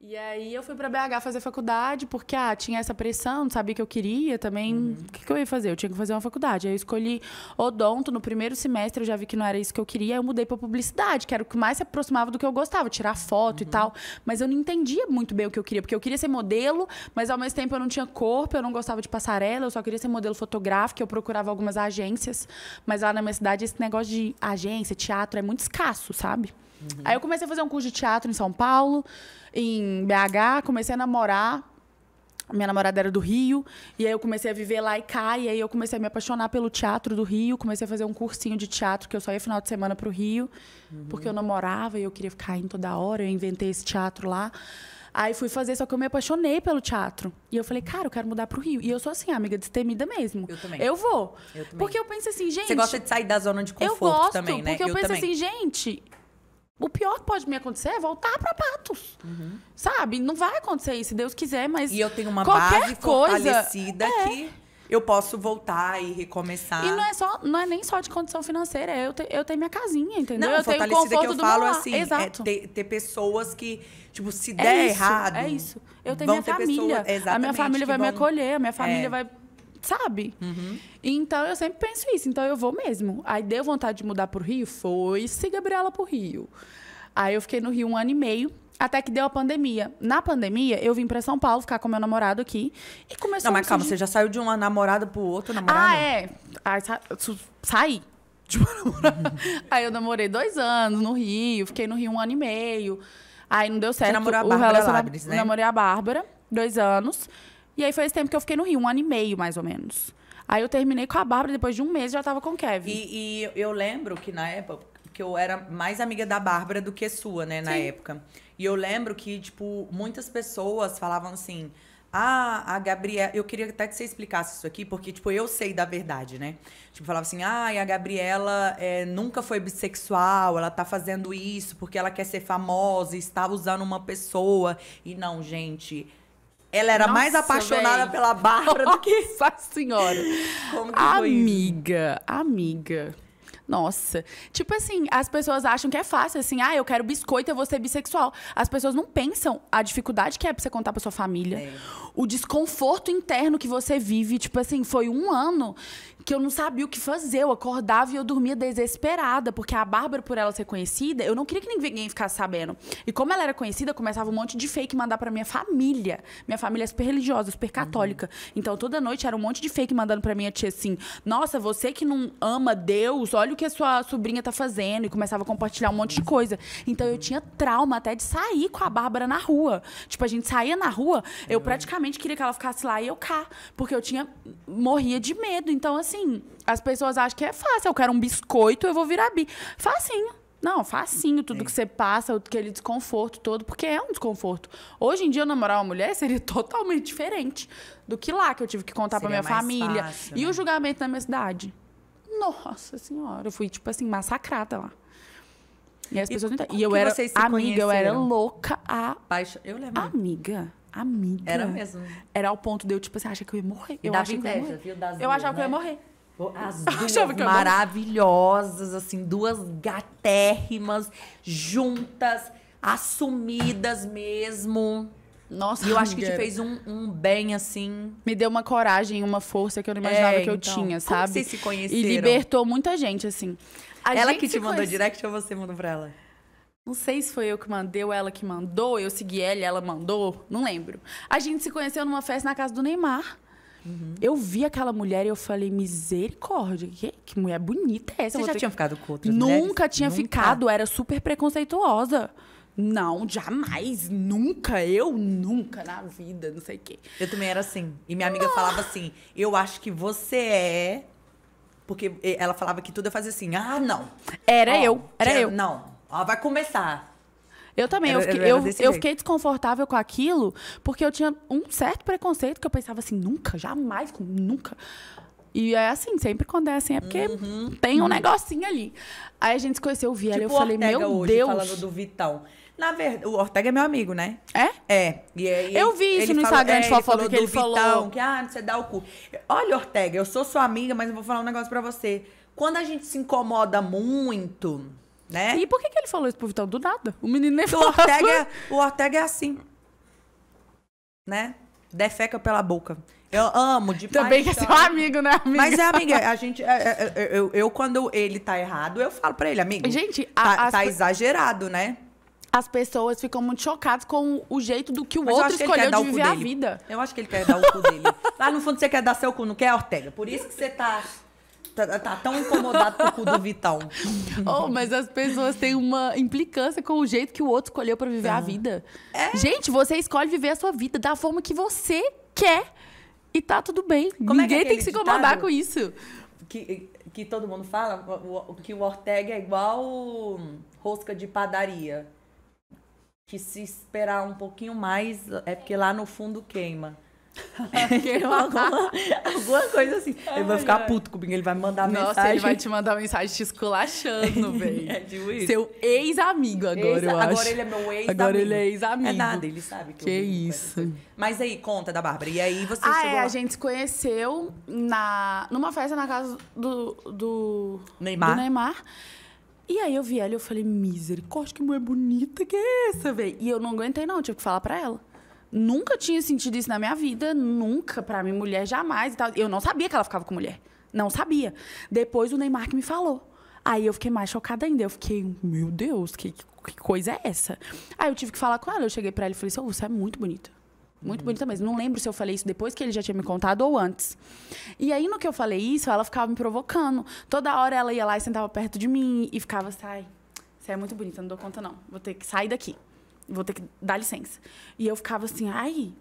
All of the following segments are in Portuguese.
E aí eu fui para BH fazer faculdade, porque ah, tinha essa pressão, não sabia o que eu queria também. Uhum. O uhum. que, que, eu ia fazer? Eu tinha que fazer uma faculdade. Aí eu escolhi odonto no primeiro semestre, eu já vi que não era isso que eu queria. Aí eu mudei para publicidade, que era o que mais se aproximava do que eu gostava, tirar foto uhum. e tal. Mas eu não entendia muito bem o que eu queria, porque eu queria ser modelo, mas ao mesmo tempo eu não tinha corpo, eu não gostava de passarela, eu só queria ser modelo fotográfico. Eu procurava algumas agências, mas lá na minha cidade esse negócio de agência, teatro é muito escasso, sabe? Uhum. Aí eu comecei a fazer um curso de teatro em São Paulo, em BH, comecei a namorar. Minha namorada era do Rio, e aí eu comecei a viver lá e cá, e aí eu comecei a me apaixonar pelo teatro do Rio, comecei a fazer um cursinho de teatro que eu só ia final de semana para o Rio, uhum. porque eu namorava e eu queria ficar aí toda hora, eu inventei esse teatro lá. Aí fui fazer, só que eu me apaixonei pelo teatro. E eu falei, cara, eu quero mudar pro Rio. E eu sou assim, amiga, destemida mesmo. Eu também. Eu vou. Eu também. Porque eu penso assim, gente. Você gosta de sair da zona de conforto eu gosto, também, né? Porque eu, eu penso também. assim, gente, o pior que pode me acontecer é voltar para Patos. Uhum. Sabe? Não vai acontecer isso, se Deus quiser, mas. E eu tenho uma base coisa, fortalecida é. que eu posso voltar e recomeçar. E não é, só, não é nem só de condição financeira, é eu, eu tenho minha casinha, entendeu? Não, eu tenho conforto que eu falo assim, é Exato. É ter, ter, pessoas que, tipo, se é der é isso, errado. É isso. Eu tenho minha família. Pessoas, a minha família vai vão... me acolher, a minha família vai sabe? Uhum. Então eu sempre penso isso, então eu vou mesmo. Aí deu vontade de mudar pro Rio? Foi se Gabriela pro Rio. Aí eu fiquei no Rio um ano e meio. Até que deu a pandemia. Na pandemia, eu vim para São Paulo ficar com meu namorado aqui. E começou Não, mas calma, você já saiu de uma namorada pro outro ah, namorado? Ah, é. Aí, sa... Saí. De uma namorada. Aí eu namorei dois anos no Rio, fiquei no Rio um ano e meio. Aí não deu certo. Você namorou a Bárbara Labres, né? Namorei a Bárbara, dois anos. E aí foi esse tempo que eu fiquei no Rio, um ano e meio, mais ou menos. Aí eu terminei com a Bárbara, depois de um mês já tava com o Kevin. E, e eu lembro que na época, que eu era mais amiga da Bárbara do que sua, né, na Sim. época. E eu lembro que, tipo, muitas pessoas falavam assim. Ah, a Gabriela. Eu queria até que você explicasse isso aqui, porque, tipo, eu sei da verdade, né? Tipo, falava assim: ah, e a Gabriela é, nunca foi bissexual, ela tá fazendo isso porque ela quer ser famosa, está usando uma pessoa. E não, gente, ela era Nossa, mais apaixonada pela Bárbara do que. Nossa senhora! Como que amiga, amiga. Nossa. Tipo assim, as pessoas acham que é fácil, assim, ah, eu quero biscoito, eu vou ser bissexual. As pessoas não pensam a dificuldade que é pra você contar pra sua família. É. O desconforto interno que você vive. Tipo assim, foi um ano que eu não sabia o que fazer. Eu acordava e eu dormia desesperada, porque a Bárbara, por ela ser conhecida, eu não queria que ninguém ficasse sabendo. E como ela era conhecida, começava um monte de fake mandar pra minha família. Minha família é super religiosa, super católica. Uhum. Então toda noite era um monte de fake mandando pra minha tia assim: nossa, você que não ama Deus, olha o que a sua sobrinha tá fazendo e começava a compartilhar um monte de coisa. Então eu tinha trauma até de sair com a Bárbara na rua. Tipo, a gente saía na rua, eu praticamente queria que ela ficasse lá e eu cá, porque eu tinha morria de medo. Então assim, as pessoas acham que é fácil, eu quero um biscoito, eu vou virar bi. Facinho. Não, facinho tudo é. que você passa, aquele desconforto todo, porque é um desconforto. Hoje em dia, eu namorar uma mulher seria totalmente diferente do que lá, que eu tive que contar seria pra minha família. Fácil, e né? o julgamento na minha cidade. Nossa senhora, eu fui, tipo assim, massacrada lá. E as e pessoas não E eu era amiga, conheceram? eu era louca a. Baixa, Eu lembro. Amiga. Amiga. Era mesmo. Era ao ponto de eu, tipo assim, achar que eu ia morrer. Eu dava que eu ia morrer. Viu, eu achava que eu ia né? morrer. As duas maravilhosas, assim, duas gatérrimas, juntas, assumidas mesmo. Nossa, e eu acho que te fez um, um, bem, assim. Me deu uma coragem, uma força que eu não imaginava é, que eu então, tinha, sabe? Como vocês se conheceram? E libertou muita gente, assim. A ela gente que te mandou conhece... direct ou você mandou pra ela? Não sei se foi eu que mandei ou ela que mandou, eu segui ela e ela mandou, não lembro. A gente se conheceu numa festa na casa do Neymar. Uhum. Eu vi aquela mulher e eu falei, misericórdia, que, que mulher bonita é essa? Você já ter... tinha ficado com outras Nunca mulheres? tinha Nunca. ficado, era super preconceituosa. Não, jamais, nunca, eu nunca na vida, não sei o quê. Eu também era assim. E minha amiga não. falava assim: eu acho que você é. Porque ela falava que tudo eu fazia assim: ah, não. Era eu, era que... eu. Não, ó, vai começar. Eu também, era, eu, fiquei, eu, eu fiquei, desconfortável com aquilo, porque eu tinha um certo preconceito que eu pensava assim, nunca, jamais, nunca. E é assim, sempre quando é assim, é porque uhum, tem um negocinho ali. Aí a gente se conheceu, eu vi tipo ela, eu falei, Ortega meu hoje, Deus. falando do Vitão. Na verdade, o Ortega é meu amigo, né? É? É. E aí, é, eu vi isso no falou, Instagram é, de é, ele que ele Vitão, falou. Que, ah, você dá o cu. Olha, Ortega, eu sou sua amiga, mas eu vou falar um negócio pra você. Quando a gente se incomoda muito, né? E por que, que ele falou isso pro Vitão? Do nada. O menino nem falou. Ortega, é, o Ortega é assim. Né? Defeca pela boca. Eu amo de Também que é seu amigo, né, amiga? Mas é, amiga, a gente. É, é, eu, eu, quando ele tá errado, eu falo pra ele, amigo. Gente, a, tá, as... tá exagerado, né? as pessoas ficam muito chocadas com o jeito do que o Mas outro que escolheu de viver a vida. Eu acho que ele quer dar o cu dele. Lá no fundo você quer dar seu cu, não quer, Ortega? Por isso que você tá Tá, tá, tão incomodado com o cu do Vitão. Oh, mas as pessoas têm uma implicância com o jeito que o outro escolheu para viver a vida. É? Gente, você escolhe viver a sua vida da forma que você quer. E tá tudo bem. Como Ninguém é que é tem que se incomodar com isso. Que, que todo mundo fala que o Ortega é igual rosca de padaria que se esperar um pouquinho mais, é porque lá no fundo queima. alguma, alguma coisa assim. ele vai ficar puto comigo, ele vai me mandar Nossa, mensagem. Nossa, ele vai te mandar mensagem te esculachando, velho. é tipo isso. Seu ex-amigo agora, ex eu agora acho. Agora ele é meu ex-amigo. Agora ele é ex-amigo. É nada, ele sabe que, que eu isso. Mas aí, conta da Bárbara. E aí você ah, é, a gente se conheceu na, numa festa na casa do, do Neymar. Do Neymar. E aí eu vi ela e eu falei, misericórdia, que mulher bonita que é essa, velho? E eu não aguentei, não, tive que falar pra ela. Nunca tinha sentido isso na minha vida, nunca, pra mim, mulher, jamais e tal. Eu não sabia que ela ficava com mulher. Não sabia. Depois o Neymar que me falou. Aí eu fiquei mais chocada ainda. Eu fiquei, meu Deus, que, que coisa é essa? Aí eu tive que falar com ela. Eu cheguei pra ela e falei assim: oh, você é muito bonita. Muito hum. bonita mesmo. Não lembro se eu falei isso depois que ele já tinha me contado ou antes. E aí, no que eu falei isso, ela ficava me provocando. Toda hora ela ia lá e sentava perto de mim e ficava, ai, você é muito bonita, não dou conta, não. Vou ter que sair daqui. Vou ter que dar licença. E eu ficava assim, ai.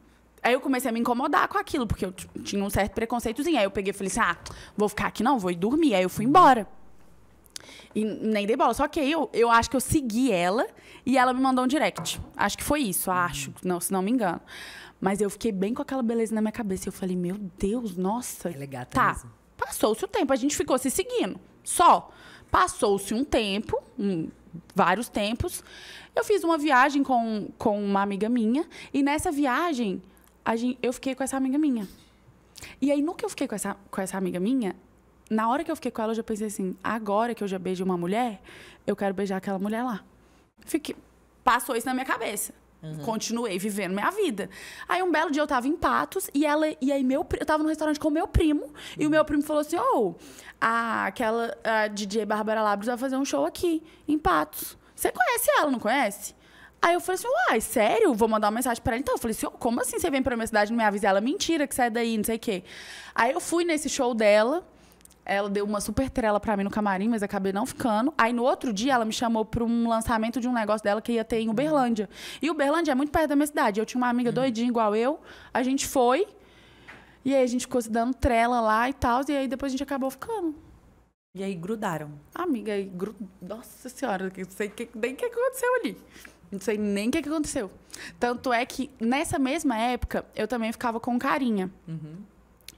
Aí eu comecei a me incomodar com aquilo, porque eu tinha um certo preconceitozinho. Aí eu peguei e falei assim: ah, vou ficar aqui não, vou ir dormir. Aí eu fui embora. E nem dei bola. Só que aí eu, eu acho que eu segui ela e ela me mandou um direct. Acho que foi isso, acho, não, se não me engano. Mas eu fiquei bem com aquela beleza na minha cabeça. Eu falei, meu Deus, nossa. Ela é gata tá. Mesmo. Passou-se o tempo, a gente ficou se seguindo. Só. Passou-se um tempo, um, vários tempos. Eu fiz uma viagem com, com uma amiga minha. E nessa viagem, gente, eu fiquei com essa amiga minha. E aí, no que eu fiquei com essa, com essa amiga minha, na hora que eu fiquei com ela, eu já pensei assim: agora que eu já beijei uma mulher, eu quero beijar aquela mulher lá. Fiquei, passou isso na minha cabeça. Uhum. Continuei vivendo minha vida. Aí um belo dia eu tava em Patos e ela e aí meu eu tava no restaurante com o meu primo uhum. e o meu primo falou assim: "Oh, a, aquela a DJ Bárbara Labros vai fazer um show aqui em Patos. Você conhece ela, não conhece?" Aí eu falei assim: "Uai, sério? Vou mandar uma mensagem para ela então". Eu falei assim: oh, "Como assim você vem para minha cidade e não me avisa?" Ela: "Mentira, que sai é daí, não sei o quê". Aí eu fui nesse show dela. Ela deu uma super trela para mim no camarim, mas acabei não ficando. Aí no outro dia ela me chamou para um lançamento de um negócio dela que ia ter em Uberlândia. E Uberlândia é muito perto da minha cidade. Eu tinha uma amiga uhum. doidinha igual eu. A gente foi. E aí a gente ficou se dando trela lá e tal. E aí depois a gente acabou ficando. E aí grudaram. Amiga, aí gru... Nossa senhora, não sei nem o que aconteceu ali. Não sei nem o que aconteceu. Tanto é que nessa mesma época eu também ficava com carinha. Uhum.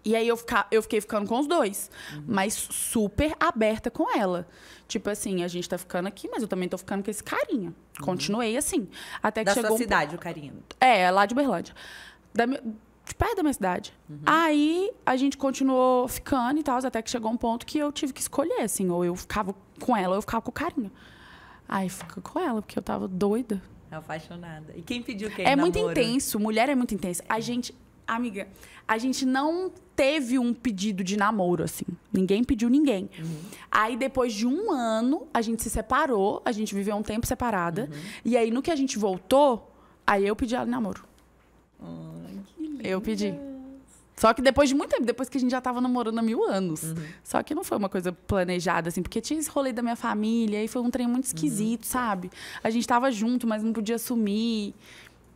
E aí eu, fica, eu fiquei ficando com os dois, uhum. mas super aberta com ela. Tipo assim, a gente tá ficando aqui, mas eu também tô ficando com esse carinha. Uhum. Continuei assim. Até que da chegou. Da sua cidade, um... o carinha? É, lá de Berlândia Da, de perto da minha cidade. Uhum. Aí a gente continuou ficando e tal, até que chegou um ponto que eu tive que escolher, assim, ou eu ficava com ela ou eu ficava com o carinha. Aí fica com ela, porque eu tava doida. É apaixonada. E quem pediu quem? É namoro? muito intenso, mulher é muito intensa. A uhum. gente, Amiga, a gente não teve um pedido de namoro, assim. Ninguém pediu ninguém. Uhum. Aí, depois de um ano, a gente se separou, a gente viveu um tempo separada. Uhum. E aí, no que a gente voltou, aí eu pedi ela namoro. Ai, que lindo. Eu pedi. Só que depois de muito tempo, depois que a gente já tava namorando há mil anos. Uhum. Só que não foi uma coisa planejada, assim, porque tinha esse rolê da minha família e foi um trem muito uhum. esquisito, uhum. sabe? A gente tava junto, mas não podia sumir.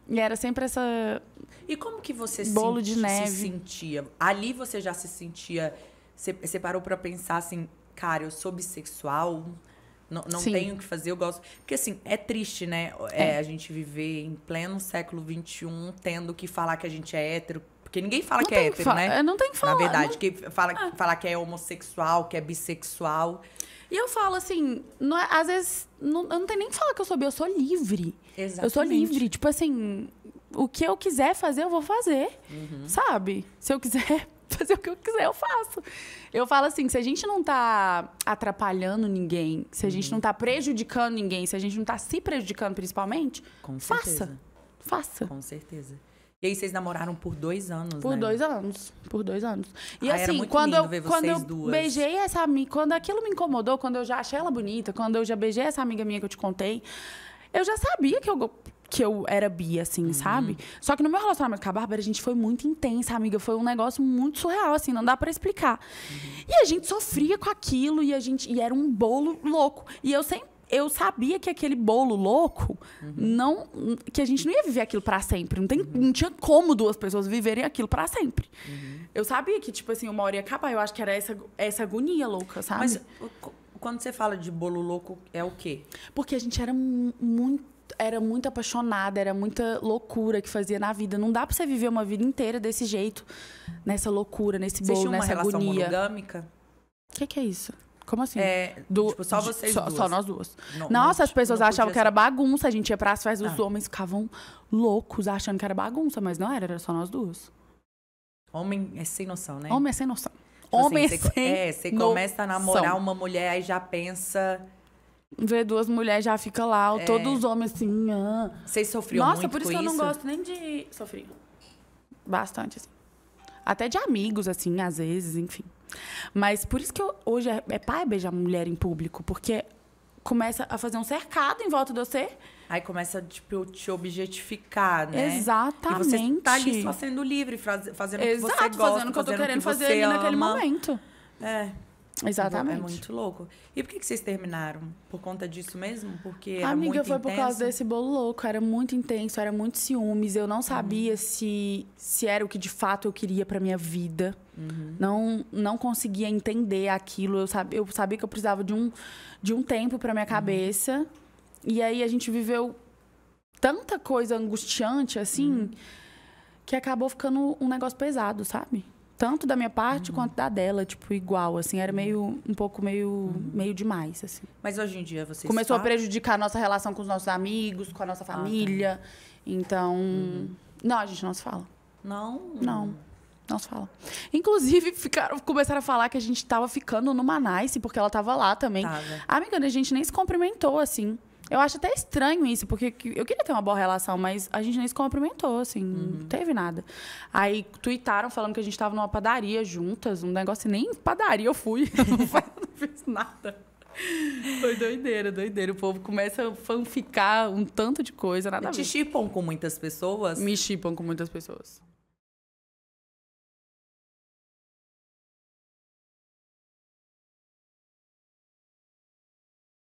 E era sempre essa. E como que você bolo se, de neve. se sentia? Ali você já se sentia. Você, parou pra pensar assim, cara, eu sou bissexual, não, não tenho o que fazer, eu gosto. Porque assim, é triste, né? É, é. a gente viver em pleno século XXI tendo que falar que a gente é hétero. Porque ninguém fala não que é hétero, que né? Eh, não tem que falar. Na verdade, não... que fala, ah. falar que é homossexual, que é bissexual. E eu falo assim, não é, às vezes, não, eu não tenho nem que falar que eu sou bi, eu sou livre. Exatamente. Eu sou livre. Tipo assim, o que eu quiser fazer, eu vou fazer. Uhum. Sabe? Se eu quiser fazer o que eu quiser, eu faço. Eu falo assim, se a gente não tá atrapalhando ninguém, se a gente não uhum. tá prejudicando ninguém, se a gente não tá se prejudicando principalmente, faça. Faça. Com certeza. E aí vocês namoraram por dois anos, Por né? dois anos, por dois anos. E ah, assim, quando eu, quando eu duas. beijei essa amiga, quando aquilo me incomodou, quando eu já achei ela bonita, quando eu já beijei essa amiga minha que eu te contei, eu já sabia que eu que eu era bi, assim, uhum. sabe? Só que no meu relacionamento com a Bárbara, a gente foi muito intensa, amiga. Foi um negócio muito surreal, assim, não dá para explicar. Uhum. E a gente sofria com aquilo, e a gente. E era um bolo louco. E eu sempre eu sabia que aquele bolo louco uhum. não que a gente não ia viver aquilo para sempre não, tem, uhum. não tinha como duas pessoas viverem aquilo para sempre uhum. eu sabia que tipo assim uma hora ia acabar eu acho que era essa essa agonia louca sabe mas quando você fala de bolo louco é o quê porque a gente era muito era muito apaixonada, era muita loucura que fazia na vida. Não dá para você viver uma vida inteira desse jeito, nessa loucura, nesse bolo, nessa agonia. Vocês tinham uma relação agonia. monogâmica? O que, que é isso? Como assim? É, do, tipo, só vocês duas. Só nós duas. Não, Nossa, não, as tipo, pessoas achavam que ser. era bagunça. A gente ia pras festas, ah. os homens ficavam loucos achando que era bagunça, mas não era, era só nós duas. Homem é sem noção, né? Homem é sem noção. Tipo assim, homem assim, é sem É, você começa a namorar uma mulher, e já pensa... Ver duas mulheres já fica lá, é. todos os homens assim... Ah. Vocês sofriam Nossa, muito por isso que eu não gosto nem de... sofrer. Bastante, assim. Até de amigos, assim, às vezes, enfim. Mas por isso que eu, hoje é, é pai beijar mulher em público, porque começa a fazer um cercado em volta de você. Aí começa tipo, te objetificar, né? Exatamente. E você tá ali só sendo livre, fazendo o que você gosta, fazendo o que eu tô querendo que fazer ali ama. naquele momento. É. Exatamente. É muito louco. E por que, que vocês terminaram? Por conta disso mesmo? Porque era Amiga, muito foi por causa desse bolo louco. Era muito intenso, era muito ciúmes. Eu não sabia hum. se, se era o que de fato eu queria pra minha vida. Uhum. Não, não conseguia entender aquilo. Eu, sabia eu sabia que eu precisava de um, de um tempo para minha uhum. cabeça. Uhum. E aí a gente viveu tanta coisa angustiante assim uhum. que acabou ficando um negócio pesado, sabe? Tanto da minha parte uhum. quanto da dela, tipo, igual, assim, era uhum. meio um pouco meio meio demais, assim. Mas hoje em dia você começou está... a prejudicar a nossa relação com os nossos amigos, com a nossa família. Ah, tá. Então, não, a gente não se fala. Não. Não. Nós fala. Inclusive, ficaram, começaram a falar que a gente tava ficando numa Nice, porque ela tava lá também. Tava. Amiga, a gente nem se cumprimentou, assim. Eu acho até estranho isso, porque eu queria ter uma boa relação, mas a gente nem se cumprimentou, assim, uhum. não teve nada. Aí tuitaram falando que a gente tava numa padaria juntas, um negócio, nem padaria eu fui, não, faz, fiz nada. Foi doideira, doideira. O povo começa a fanficar um tanto de coisa, nada Te chipam com muitas pessoas? Me chipam com muitas pessoas.